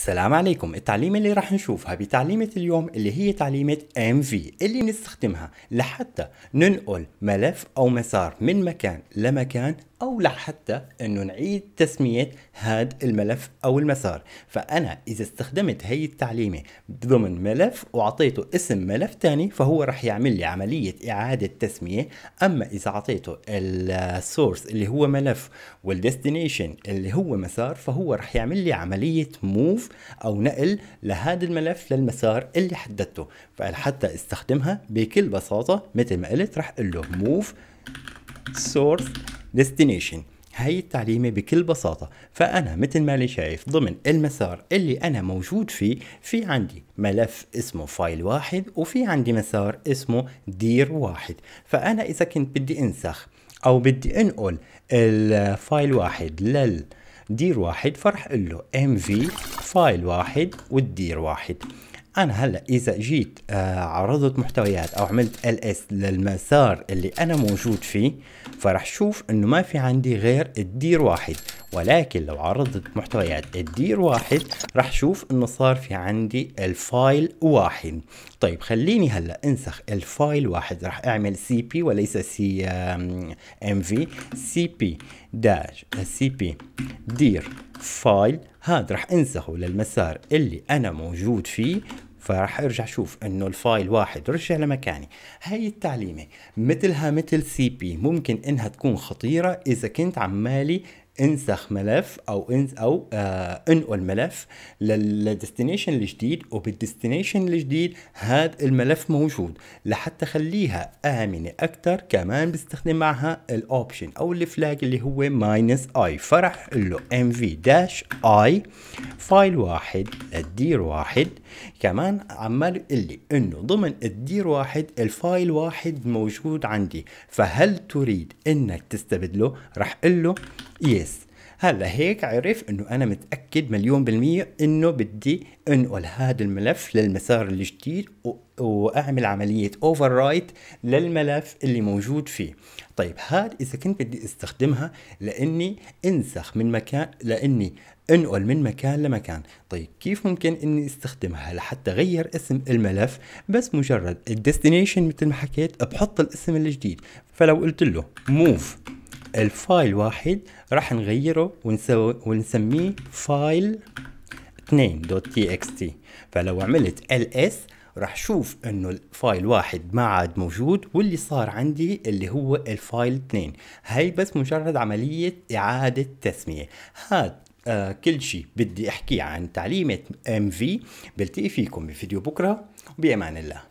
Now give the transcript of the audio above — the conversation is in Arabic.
السلام عليكم التعليمة اللي راح نشوفها بتعليمة اليوم اللي هي تعليمة MV اللي نستخدمها لحتى ننقل ملف أو مسار من مكان لمكان او لحتى انه نعيد تسميه هذا الملف او المسار فانا اذا استخدمت هي التعليمه ضمن ملف واعطيته اسم ملف ثاني فهو راح يعمل لي عمليه اعاده تسميه اما اذا اعطيته السورس اللي هو ملف والديستنيشن اللي هو مسار فهو راح يعمل لي عمليه موف او نقل لهذا الملف للمسار اللي حددته فحتى استخدمها بكل بساطه مثل ما قلت راح اقول له موف source ديستنيشن هاي التعليمة بكل بساطة فأنا مثل ما اللي شايف ضمن المسار اللي أنا موجود فيه في عندي ملف اسمه فايل واحد وفي عندي مسار اسمه دير واحد فأنا إذا كنت بدي أنسخ أو بدي أنقل الفايل واحد لل دير واحد فرح اقول له mv فايل واحد والدير واحد انا هلا اذا جيت آه، عرضت محتويات او عملت ال اس للمسار اللي انا موجود فيه فرح شوف انه ما في عندي غير الدير واحد ولكن لو عرضت محتويات الدير واحد راح شوف انه صار في عندي الفايل واحد طيب خليني هلا انسخ الفايل واحد راح اعمل سي بي وليس سي ام في سي بي داش سي بي دير فايل هاد راح انسخه للمسار اللي انا موجود فيه فراح ارجع اشوف انه الفايل واحد رجع لمكاني هاي التعليمه مثلها مثل سي بي ممكن انها تكون خطيره اذا كنت عمالي انسخ ملف او انس او آه انقل ملف للديستنيشن الجديد وبالديستنيشن الجديد هذا الملف موجود لحتى خليها امنه اكثر كمان بستخدم معها الاوبشن او الفلاج اللي هو ماينس اي فرح له ام في داش اي فايل واحد الدير واحد كمان عمال اللي انه ضمن الدير واحد الفايل واحد موجود عندي فهل تريد انك تستبدله رح قل له يس هلا هيك عرف انه انا متاكد مليون بالميه انه بدي انقل هذا الملف للمسار الجديد واعمل عمليه اوفر رايت للملف اللي موجود فيه طيب هاد اذا كنت بدي استخدمها لاني انسخ من مكان لاني انقل من مكان لمكان طيب كيف ممكن اني استخدمها لحتى غير اسم الملف بس مجرد الديستنيشن مثل ما حكيت بحط الاسم الجديد فلو قلت له موف الفايل واحد راح نغيره ونسميه فايل 2.txt فلو عملت ls راح شوف انه الفايل واحد ما عاد موجود واللي صار عندي اللي هو الفايل 2 هي بس مجرد عملية اعادة تسمية هاد آه كل شيء بدي احكيه عن تعليمة MV بلتقي فيكم بفيديو بكرة وبأمان الله